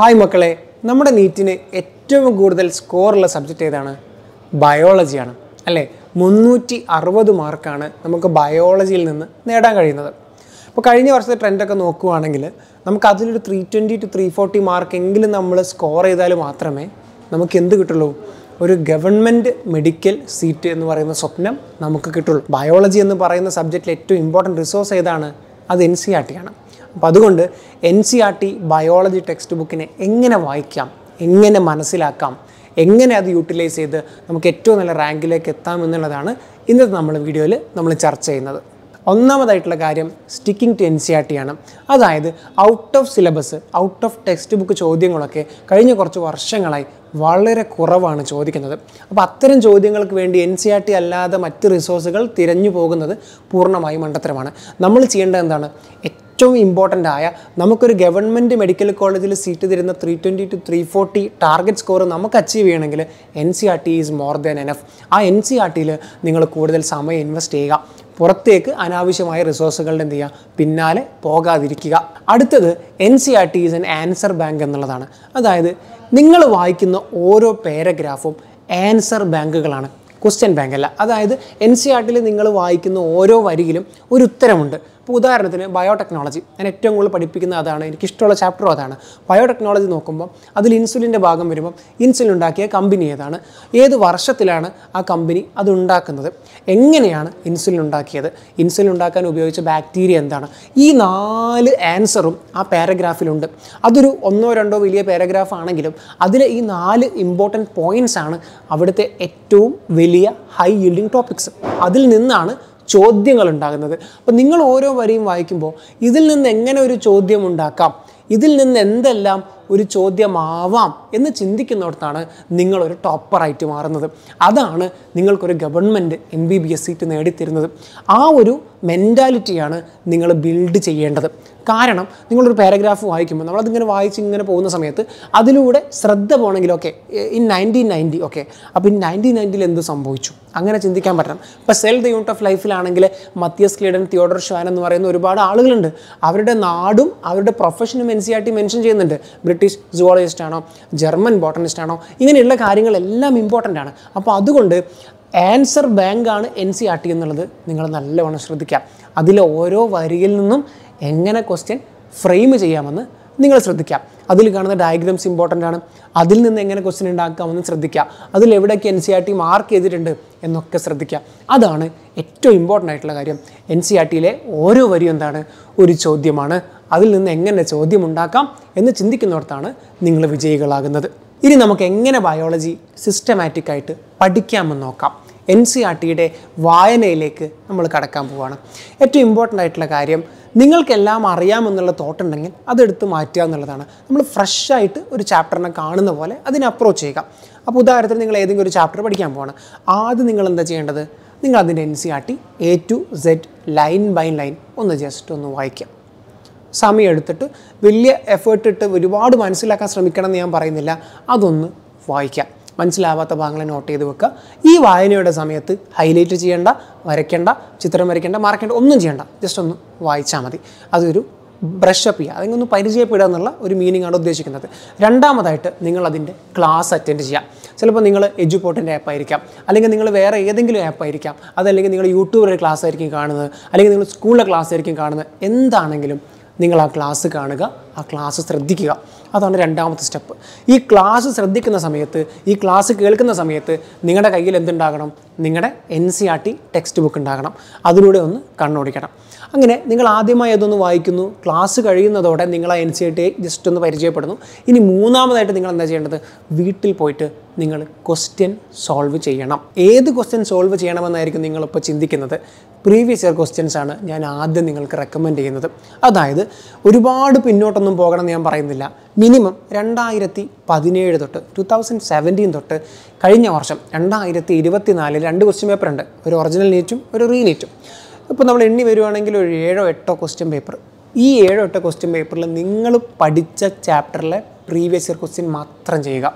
hi മക്കളെ നമ്മുടെ നീറ്റിന് ഏറ്റവും കൂടുതൽ സ്കോറുള്ള സബ്ജക്റ്റ് ഏതാണ് ബയോളജിയാണ് അല്ലേ മുന്നൂറ്റി അറുപത് മാർക്കാണ് നമുക്ക് ബയോളജിയിൽ നിന്ന് നേടാൻ കഴിയുന്നത് അപ്പോൾ കഴിഞ്ഞ വർഷത്തെ ട്രെൻഡൊക്കെ നോക്കുകയാണെങ്കിൽ നമുക്ക് അതിലൊരു three twenty two three forty മാർക്കെങ്കിലും നമ്മൾ സ്കോർ ചെയ്താൽ മാത്രമേ നമുക്ക് എന്ത് കിട്ടുള്ളൂ ഒരു ഗവൺമെൻറ് മെഡിക്കൽ സീറ്റ് എന്ന് പറയുന്ന സ്വപ്നം നമുക്ക് കിട്ടുള്ളൂ ബയോളജി എന്ന് പറയുന്ന സബ്ജക്റ്റിൽ ഏറ്റവും ഇമ്പോർട്ടൻറ്റ് റിസോഴ്സ് ഏതാണ് അത് എൻ സി ആർ ടി ആണ് അപ്പം അതുകൊണ്ട് N C R T biology text ബുക്കിനെ എങ്ങനെ വായിക്കാം എങ്ങനെ മനസ്സിലാക്കാം എങ്ങനെ അത് യൂട്ടിലൈസ് ചെയ്ത് നമുക്ക് ഏറ്റവും നല്ല റാങ്കിലേക്ക് എത്താം എന്നുള്ളതാണ് ഇന്നത്തെ നമ്മൾ വീഡിയോയിൽ നമ്മൾ ചർച്ച ചെയ്യുന്നത് ഒന്നാമതായിട്ടുള്ള കാര്യം sticking to N C R T ആണ് അതായത് out of syllabus out of text book ചോദ്യങ്ങളൊക്കെ കഴിഞ്ഞ കുറച്ച് വർഷങ്ങളായി വളരെ കുറവാണ് ചോദിക്കുന്നത് അപ്പോൾ അത്തരം ചോദ്യങ്ങൾക്ക് വേണ്ടി എൻ സി ആർ ടി അല്ലാതെ മറ്റ് റിസോഴ്സുകൾ തിരഞ്ഞു പോകുന്നത് പൂർണ്ണമായും മണ്ടത്തരമാണ് നമ്മൾ ചെയ്യേണ്ടത് എന്താണ് ഏറ്റവും ഇമ്പോർട്ടൻ്റ് ആയ നമുക്കൊരു ഗവൺമെൻറ് മെഡിക്കൽ കോളേജിൽ സീറ്റ് തരുന്ന three twenty two three forty target score നമുക്ക് അച്ചീവ് ചെയ്യണമെങ്കിൽ N C R T is more than enough ആ എൻ സി ആർ ടിയിൽ നിങ്ങൾ കൂടുതൽ സമയം ഇൻവെസ്റ്റ് ചെയ്യുക പുറത്തേക്ക് അനാവശ്യമായ റിസോഴ്സുകളുടെ എന്ത് ചെയ്യുക പിന്നാലെ പോകാതിരിക്കുക അടുത്തത് N C R T is an answer bank എന്നുള്ളതാണ് അതായത് നിങ്ങൾ വായിക്കുന്ന ഓരോ പാരഗ്രാഫും ആൻസർ ബാങ്കുകളാണ് ക്വസ്റ്റ്യൻ ബാങ്ക് അല്ല അതായത് എൻ സി ആർട്ടിൽ നിങ്ങൾ വായിക്കുന്ന ഓരോ വരിയിലും ഒരു ഉത്തരമുണ്ട് ഇപ്പോൾ ഉദാഹരണത്തിന് ബയോടെക്നോളജി ഞാൻ ഏറ്റവും കൂടുതൽ പഠിപ്പിക്കുന്ന അതാണ് എനിക്കിഷ്ടമുള്ള ചാപ്റ്ററും അതാണ് ബയോടെക്നോളജി നോക്കുമ്പോൾ അതിൽ ഇൻസുലിൻ്റെ ഭാഗം വരുമ്പോൾ ഇൻസുലിൻ ഉണ്ടാക്കിയ കമ്പനി ഏതാണ് ഏത് വർഷത്തിലാണ് ആ കമ്പനി അത് ഉണ്ടാക്കുന്നത് എങ്ങനെയാണ് ഇൻസുലിൻ ഉണ്ടാക്കിയത് ഇൻസുലിൻ ഉണ്ടാക്കാൻ ഉപയോഗിച്ച ബാക്ടീരിയ എന്താണ് ഈ നാല് ആൻസറും ആ പാരഗ്രാഫിലുണ്ട് അതൊരു ഒന്നോ രണ്ടോ വലിയ പാരഗ്രാഫ് ആണെങ്കിലും അതിൽ ഈ നാല് ഇമ്പോർട്ടൻറ്റ് പോയിൻറ്റ്സ് ആണ് അവിടുത്തെ ഏറ്റവും വലിയ ഹൈ യീൽഡിങ് ടോപ്പിക്സ് അതിൽ നിന്നാണ് ചോദ്യങ്ങൾ ഉണ്ടാകുന്നത് അപ്പോൾ നിങ്ങൾ ഓരോ വരിയും വായിക്കുമ്പോൾ ഇതിൽ നിന്ന് എങ്ങനെ ഒരു ചോദ്യം ഉണ്ടാക്കാം ഇതിൽ നിന്ന് എന്തെല്ലാം ഒരു ചോദ്യമാവാം എന്ന് ചിന്തിക്കുന്നിടത്താണ് നിങ്ങളൊരു ടോപ്പറായിട്ട് മാറുന്നത് അതാണ് നിങ്ങൾക്കൊരു government M B B S seat നേടിത്തരുന്നത് ആ ഒരു മെൻറ്റാലിറ്റിയാണ് നിങ്ങൾ ബിൽഡ് ചെയ്യേണ്ടത് കാരണം നിങ്ങളൊരു പാരഗ്രാഫ് വായിക്കുമ്പോൾ നമ്മളതിങ്ങനെ വായിച്ച് ഇങ്ങനെ പോകുന്ന സമയത്ത് അതിലൂടെ ശ്രദ്ധ പോകണമെങ്കിൽ okay in nineteen ninety okay അപ്പോൾ ഇൻ നയൻറ്റീൻ നയൻറ്റിയിൽ എന്ത് സംഭവിച്ചു അങ്ങനെ ചിന്തിക്കാൻ പറ്റണം ഇപ്പോൾ സെൽ ദ യൂണിറ്റ് ഓഫ് ലൈഫിലാണെങ്കിൽ മത്യസ് ക്ലീഡൻ തിയോഡർ ഷാൻ എന്ന് പറയുന്ന ഒരുപാട് ആളുകളുണ്ട് അവരുടെ നാടും അവരുടെ പ്രൊഫഷനും N C R T mention ചെയ്യുന്നുണ്ട് ബ്രിട്ടീഷ് സുവോളജിസ്റ്റ് ആണോ ജർമ്മൻ ബോട്ടണിസ്റ്റ് ആണോ ഇങ്ങനെയുള്ള കാര്യങ്ങളെല്ലാം ഇമ്പോർട്ടൻ്റ് ആണ് അപ്പോൾ അതുകൊണ്ട് ആൻസർ ബാങ്കാണ് എൻ സി ആർ ടി എന്നുള്ളത് നിങ്ങൾ നല്ലവണ്ണം ശ്രദ്ധിക്കാം അതിലെ ഓരോ വരിയിൽ നിന്നും എങ്ങനെ ക്വസ്റ്റ്യൻ ഫ്രെയിം ചെയ്യാമെന്ന് നിങ്ങൾ ശ്രദ്ധിക്കാം അതിൽ കാണുന്ന ഡയഗ്രാംസ് ഇമ്പോർട്ടൻ്റ് ആണ് അതിൽ നിന്ന് എങ്ങനെ ക്വസ്റ്റ്യൻ ഉണ്ടാക്കാമെന്ന് ശ്രദ്ധിക്കുക അതിൽ എവിടെയൊക്കെ N C R T mark ചെയ്തിട്ടുണ്ട് എന്നൊക്കെ ശ്രദ്ധിക്കുക അതാണ് ഏറ്റവും ഇമ്പോർട്ടൻ്റ് ആയിട്ടുള്ള കാര്യം എൻ സി ആർ e ടിയിലെ ഓരോ വരിയും എന്താണ് ഒരു ചോദ്യമാണ് അതിൽ നിന്ന് എങ്ങനെ ചോദ്യമുണ്ടാക്കാം എന്ന് ചിന്തിക്കുന്നിടത്താണ് നിങ്ങൾ വിജയികളാകുന്നത് ഇനി നമുക്ക് എങ്ങനെ ബയോളജി സിസ്റ്റമാറ്റിക്കായിട്ട് പഠിക്കാമെന്ന് നോക്കാം എൻ സി ആർ e ടിയുടെ വായനയിലേക്ക് നമ്മൾ കടക്കാൻ പോവുകയാണ് ഏറ്റവും ഇമ്പോർട്ടൻ്റ് ആയിട്ടുള്ള കാര്യം നിങ്ങൾക്കെല്ലാം അറിയാമെന്നുള്ള തോട്ടുണ്ടെങ്കിൽ അതെടുത്ത് മാറ്റുക എന്നുള്ളതാണ് നമ്മൾ ഫ്രഷായിട്ട് ഒരു ചാപ്റ്ററിനെ കാണുന്ന പോലെ അതിനെ അപ്രോച്ച് ചെയ്യുക അപ്പോൾ ഉദാഹരണത്തിന് നിങ്ങൾ ഏതെങ്കിലും ഒരു ചാപ്റ്റർ പഠിക്കാൻ പോവാണ് ആദ്യം നിങ്ങൾ എന്താ ചെയ്യേണ്ടത് നിങ്ങൾ അതിൻ്റെ N C R T A to Z line by line ഒന്ന് ജസ്റ്റ് ഒന്ന് വായിക്കുക സമയമെടുത്തിട്ട് വലിയ എഫേർട്ട് ഇട്ട് ഒരുപാട് മനസ്സിലാക്കാൻ ശ്രമിക്കണം എന്ന് ഞാൻ പറയുന്നില്ല അതൊന്ന് വായിക്കാം മനസ്സിലാവാത്ത ഭാഗങ്ങളെ നോട്ട് ചെയ്ത് വെക്കുക ഈ വായനയുടെ സമയത്ത് ഹൈലൈറ്റ് ചെയ്യേണ്ട വരയ്ക്കേണ്ട ചിത്രം വരയ്ക്കേണ്ട മറക്കേണ്ട ഒന്നും ചെയ്യേണ്ട ജസ്റ്റ് ഒന്ന് വായിച്ചാൽ മതി അതൊരു ബ്രഷപ്പ് ചെയ്യുക അല്ലെങ്കിൽ ഒന്ന് പരിചയപ്പെടുക എന്നുള്ള ഒരു മീനിങ് ആണ് ഉദ്ദേശിക്കുന്നത് രണ്ടാമതായിട്ട് നിങ്ങൾ അതിൻ്റെ ക്ലാസ് അറ്റൻഡ് ചെയ്യാം ചിലപ്പോൾ നിങ്ങൾ എജുപോർട്ടിൻ്റെ ആപ്പ് ആയിരിക്കാം അല്ലെങ്കിൽ നിങ്ങൾ വേറെ ഏതെങ്കിലും ആപ്പ് ആയിരിക്കാം അതല്ലെങ്കിൽ നിങ്ങൾ യൂട്യൂബിലെ ക്ലാസ് ആയിരിക്കും കാണുന്നത് അല്ലെങ്കിൽ നിങ്ങൾ സ്കൂളിലെ ക്ലാസ് ആയിരിക്കും കാണുന്നത് എന്താണെങ്കിലും നിങ്ങൾ ആ ക്ലാസ് കാണുക ആ ക്ലാസ് ശ്രദ്ധിക്കുക അതാണ് രണ്ടാമത്തെ സ്റ്റെപ്പ് ഈ ക്ലാസ് ശ്രദ്ധിക്കുന്ന സമയത്ത് ഈ ക്ലാസ് കേൾക്കുന്ന സമയത്ത് നിങ്ങളുടെ കയ്യിൽ എന്തുണ്ടാകണം നിങ്ങളുടെ N C R T text book ഉണ്ടാകണം അതിലൂടെ ഒന്ന് കണ്ണോടിക്കണം അങ്ങനെ നിങ്ങൾ ആദ്യമായി അതൊന്ന് വായിക്കുന്നു ക്ലാസ് കഴിയുന്നതോടെ നിങ്ങൾ ആ N C I T just ഒന്ന് പരിചയപ്പെടുന്നു ഇനി മൂന്നാമതായിട്ട് നിങ്ങൾ എന്താ ചെയ്യേണ്ടത് വീട്ടിൽ പോയിട്ട് നിങ്ങൾ ക്വസ്റ്റ്യൻ സോൾവ് ചെയ്യണം ഏത് ക്വസ്റ്റ്യൻ സോൾവ് ചെയ്യണമെന്നായിരിക്കും നിങ്ങളിപ്പോൾ ചിന്തിക്കുന്നത് പ്രീവിയസ് ഇയർ ക്വസ്റ്റ്യൻസ് ആണ് ഞാൻ ആദ്യം നിങ്ങൾക്ക് റെക്കമെൻഡ് ചെയ്യുന്നത് അതായത് ഒരുപാട് പിന്നോട്ടൊന്നും പോകണമെന്ന് ഞാൻ പറയുന്നില്ല മിനിമം രണ്ടായിരത്തി പതിനേഴ് തൊട്ട് ടു തൗസൻഡ് സെവൻറ്റീൻ തൊട്ട് കഴിഞ്ഞ വർഷം രണ്ടായിരത്തി ഇരുപത്തി നാലിൽ രണ്ട് ക്വസ്റ്റ്യൻ പേപ്പർ ഉണ്ട് ഒരു ഒറിജിനൽ നീറ്റും ഒരു റീനീറ്റും ഇപ്പോൾ നമ്മൾ എണ്ണി വരുവാണെങ്കിൽ ഒരു ഏഴോ എട്ടോ ക്വസ്റ്റ്യൻ പേപ്പർ ഈ ഏഴോ എട്ടോ ക്വസ്റ്റ്യൻ പേപ്പറിൽ നിങ്ങൾ പഠിച്ച ചാപ്റ്ററിലെ പ്രീവിയസ് ഇയർ ക്വസ്റ്റ്യൻ മാത്രം ചെയ്യുക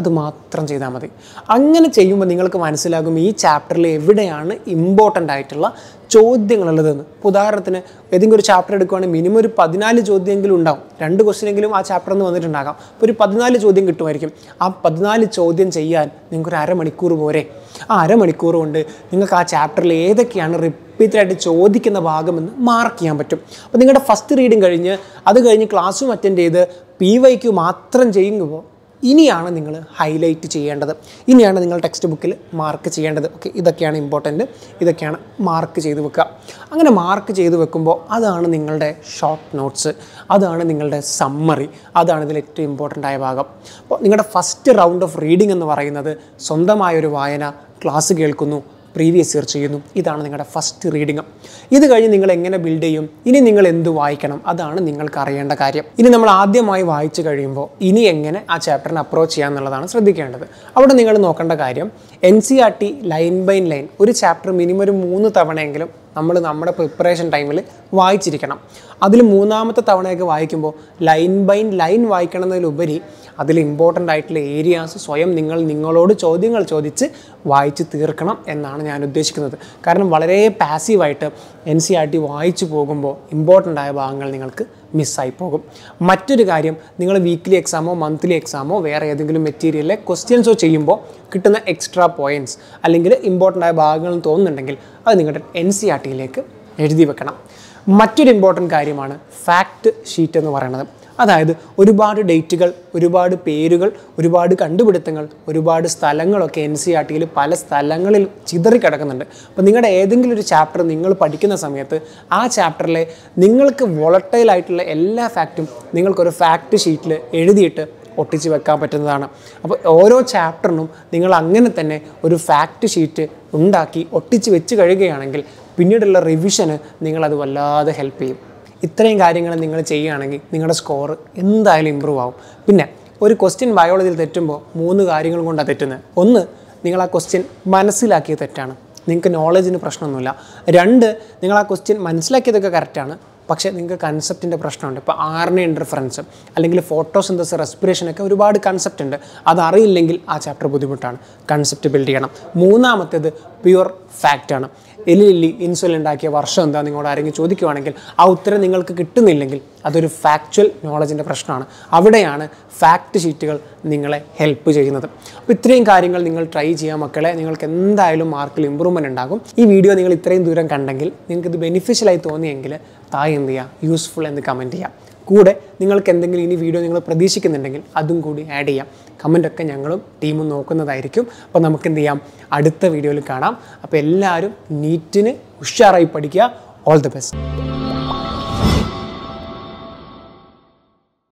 അത് മാത്രം ചെയ്താൽ മതി അങ്ങനെ ചെയ്യുമ്പോൾ നിങ്ങൾക്ക് മനസ്സിലാകും ഈ ചാപ്റ്ററിൽ എവിടെയാണ് ഇമ്പോർട്ടൻ്റ് ആയിട്ടുള്ള ചോദ്യങ്ങളുള്ളതെന്ന് ഉദാഹരണത്തിന് ഏതെങ്കിലും ഒരു ചാപ്റ്റർ എടുക്കുകയാണെങ്കിൽ മിനിമം ഒരു പതിനാല് ചോദ്യമെങ്കിലും ഉണ്ടാവും രണ്ട് ക്വസ്റ്റ്യനെങ്കിലും ആ ചാപ്റ്ററിൽ നിന്ന് വന്നിട്ടുണ്ടാകാം അപ്പോൾ ഒരു പതിനാല് ചോദ്യം കിട്ടുമായിരിക്കും ആ പതിനാല് ചോദ്യം ചെയ്യാൻ നിങ്ങൾക്കൊരു അരമണിക്കൂർ പോരെ ആ അരമണിക്കൂർ കൊണ്ട് നിങ്ങൾക്ക് ആ ചാപ്റ്ററിൽ ഏതൊക്കെയാണ് റിപ്പ് വിത്തരായിട്ട് ചോദിക്കുന്ന ഭാഗമെന്ന് മാർക്ക് ചെയ്യാൻ പറ്റും അപ്പോൾ നിങ്ങളുടെ ഫസ്റ്റ് റീഡിങ് കഴിഞ്ഞ് അത് കഴിഞ്ഞ് ക്ലാസ്സും അറ്റൻഡ് ചെയ്ത് പി വൈ ക്യു മാത്രം ചെയ്യുമ്പോൾ ഇനിയാണ് നിങ്ങൾ ഹൈലൈറ്റ് ചെയ്യേണ്ടത് ഇനിയാണ് നിങ്ങൾ ടെക്സ്റ്റ് ബുക്കിൽ മാർക്ക് ചെയ്യേണ്ടത് ഓക്കെ ഇതൊക്കെയാണ് ഇമ്പോർട്ടൻറ്റ് ഇതൊക്കെയാണ് മാർക്ക് ചെയ്ത് വെക്കുക അങ്ങനെ മാർക്ക് ചെയ്ത് വെക്കുമ്പോൾ അതാണ് നിങ്ങളുടെ ഷോർട്ട് നോട്ട്സ് അതാണ് നിങ്ങളുടെ സമ്മറി അതാണ് ഇതിൽ ഏറ്റവും ഇമ്പോർട്ടൻ്റ് ആയ ഭാഗം അപ്പോൾ നിങ്ങളുടെ ഫസ്റ്റ് റൗണ്ട് ഓഫ് റീഡിംഗ് എന്ന് പറയുന്നത് സ്വന്തമായൊരു വായന ക്ലാസ് കേൾക്കുന്നു പ്രീവിയസ് ഇയർ ചെയ്യുന്നു ഇതാണ് നിങ്ങളുടെ ഫസ്റ്റ് റീഡിംഗ് ഇത് കഴിഞ്ഞ് നിങ്ങൾ എങ്ങനെ ബിൽഡ് ചെയ്യും ഇനി നിങ്ങൾ എന്ത് വായിക്കണം അതാണ് നിങ്ങൾക്ക് അറിയേണ്ട കാര്യം ഇനി നമ്മൾ ആദ്യമായി വായിച്ചു കഴിയുമ്പോൾ ഇനി എങ്ങനെ ആ ചാപ്റ്ററിനെ അപ്രോച്ച് ചെയ്യാമെന്നുള്ളതാണ് ശ്രദ്ധിക്കേണ്ടത് അവിടെ നിങ്ങൾ നോക്കേണ്ട കാര്യം N C R T line by line ഒരു ചാപ്റ്റർ മിനിമം ഒരു മൂന്ന് തവണയെങ്കിലും നമ്മൾ നമ്മുടെ പ്രിപ്പറേഷൻ ടൈമിൽ വായിച്ചിരിക്കണം അതിൽ മൂന്നാമത്തെ തവണയൊക്കെ വായിക്കുമ്പോൾ ലൈൻ ബൈൻ ലൈൻ വായിക്കണമെന്നതിലുപരി അതിൽ ഇമ്പോർട്ടൻ്റ് ആയിട്ടുള്ള ഏരിയാസ് സ്വയം നിങ്ങൾ നിങ്ങളോട് ചോദ്യങ്ങൾ ചോദിച്ച് വായിച്ച് തീർക്കണം എന്നാണ് ഞാൻ ഉദ്ദേശിക്കുന്നത് കാരണം വളരെ പാസീവായിട്ട് N C R e T വായിച്ചു പോകുമ്പോൾ ഇമ്പോർട്ടൻ്റ് ആയ ഭാഗങ്ങൾ നിങ്ങൾക്ക് മിസ്സായി പോകും മറ്റൊരു കാര്യം നിങ്ങൾ വീക്ക്ലി എക്സാമോ മന്ത്ലി എക്സാമോ വേറെ ഏതെങ്കിലും മെറ്റീരിയലിലെ ക്വസ്റ്റ്യൻസോ ചെയ്യുമ്പോൾ കിട്ടുന്ന എക്സ്ട്രാ പോയിൻറ്റ്സ് അല്ലെങ്കിൽ ഇമ്പോർട്ടൻ്റ് ആയ ഭാഗങ്ങൾ തോന്നുന്നുണ്ടെങ്കിൽ അത് നിങ്ങളുടെ എൻ സി ആർ e ടിയിലേക്ക് എഴുതി വെക്കണം മറ്റൊരു ഇമ്പോർട്ടൻ്റ് കാര്യമാണ് ഫാക്റ്റ് ഷീറ്റ് എന്ന് പറയുന്നത് അതായത് ഒരുപാട് ഡേറ്റുകൾ ഒരുപാട് പേരുകൾ ഒരുപാട് കണ്ടുപിടുത്തങ്ങൾ ഒരുപാട് സ്ഥലങ്ങളൊക്കെ എൻ സി ആർ ടിയിൽ പല സ്ഥലങ്ങളിൽ ചിതറിക്കിടക്കുന്നുണ്ട് അപ്പോൾ നിങ്ങളുടെ ഏതെങ്കിലും ഒരു ചാപ്റ്റർ നിങ്ങൾ പഠിക്കുന്ന സമയത്ത് ആ ചാപ്റ്ററിലെ നിങ്ങൾക്ക് വോളട്ടൈലായിട്ടുള്ള എല്ലാ ഫാക്റ്റും നിങ്ങൾക്കൊരു ഫാക്റ്റ് ഷീറ്റിൽ എഴുതിയിട്ട് ഒട്ടിച്ച് വെക്കാൻ പറ്റുന്നതാണ് അപ്പോൾ ഓരോ ചാപ്റ്ററിനും നിങ്ങൾ അങ്ങനെ തന്നെ ഒരു ഫാക്റ്റ് ഷീറ്റ് ഉണ്ടാക്കി ഒട്ടിച്ച് വെച്ച് കഴിയുകയാണെങ്കിൽ പിന്നീടുള്ള റിവിഷന് നിങ്ങളത് വല്ലാതെ ഹെൽപ്പ് ചെയ്യും ഇത്രയും കാര്യങ്ങൾ നിങ്ങൾ ചെയ്യുകയാണെങ്കിൽ നിങ്ങളുടെ സ്കോർ എന്തായാലും ഇമ്പ്രൂവ് ആവും പിന്നെ ഒരു ക്വസ്റ്റ്യൻ ബയോളജിയിൽ തെറ്റുമ്പോൾ മൂന്ന് കാര്യങ്ങൾ കൊണ്ടാണ് തെറ്റുന്നത് ഒന്ന് നിങ്ങൾ ആ ക്വസ്റ്റ്യൻ മനസ്സിലാക്കിയ തെറ്റാണ് നിങ്ങൾക്ക് നോളജിന് പ്രശ്നമൊന്നുമില്ല രണ്ട് നിങ്ങൾ ആ ക്വസ്റ്റ്യൻ മനസ്സിലാക്കിയതൊക്കെ കറക്റ്റാണ് പക്ഷേ നിങ്ങൾക്ക് കൺസെപ്റ്റിൻ്റെ പ്രശ്നമുണ്ട് ഇപ്പോൾ ആറിന് ഇൻ്റർഫറൻസ് അല്ലെങ്കിൽ ഫോട്ടോസിന്തസ് റെസ്പിറേഷനൊക്കെ ഒരുപാട് കൺസെപ്റ്റ് ഉണ്ട് അതറിയില്ലെങ്കിൽ ആ ചാപ്റ്റർ ബുദ്ധിമുട്ടാണ് കൺസെപ്റ്റ് ബിൽഡ് ചെയ്യണം മൂന്നാമത്തേത് പ്യുവർ ഫാക്റ്റാണ് എലിലില്ലി ഇൻസുലിൻ ഉണ്ടാക്കിയ വർഷം എന്താ നിങ്ങളോട് ആരെങ്കിലും ചോദിക്കുവാണെങ്കിൽ ആ ഉത്തരം നിങ്ങൾക്ക് കിട്ടുന്നില്ലെങ്കിൽ അതൊരു ഫാക്ച്വൽ നോളജിൻ്റെ പ്രശ്നമാണ് അവിടെയാണ് ഫാക്റ്റ് ഷീറ്റുകൾ നിങ്ങളെ ഹെൽപ്പ് ചെയ്യുന്നത് അപ്പോൾ ഇത്രയും കാര്യങ്ങൾ നിങ്ങൾ ട്രൈ ചെയ്യാം മക്കളെ നിങ്ങൾക്ക് എന്തായാലും മാർക്കിൽ ഇമ്പ്രൂവ്മെൻ്റ് ഉണ്ടാകും ഈ വീഡിയോ നിങ്ങൾ ഇത്രയും ദൂരം കണ്ടെങ്കിൽ നിങ്ങൾക്കിത് ബെനിഫിഷ്യലായി തോന്നിയെങ്കിൽ തായ് എന്ത് ചെയ്യുക യൂസ്ഫുൾ എന്ന് കമൻറ്റ് ചെയ്യാം കൂടെ നിങ്ങൾക്ക് എന്തെങ്കിലും ഇനി വീഡിയോ നിങ്ങൾ പ്രതീക്ഷിക്കുന്നുണ്ടെങ്കിൽ അതും കൂടി ആഡ് ചെയ്യാം കമൻറ്റൊക്കെ ഞങ്ങളും ടീമും നോക്കുന്നതായിരിക്കും അപ്പോൾ നമുക്ക് എന്ത് ചെയ്യാം അടുത്ത വീഡിയോയിൽ കാണാം അപ്പോൾ എല്ലാവരും നീറ്റിന് ഉഷാറായി പഠിക്കുക ഓൾ ദി ബെസ്റ്റ്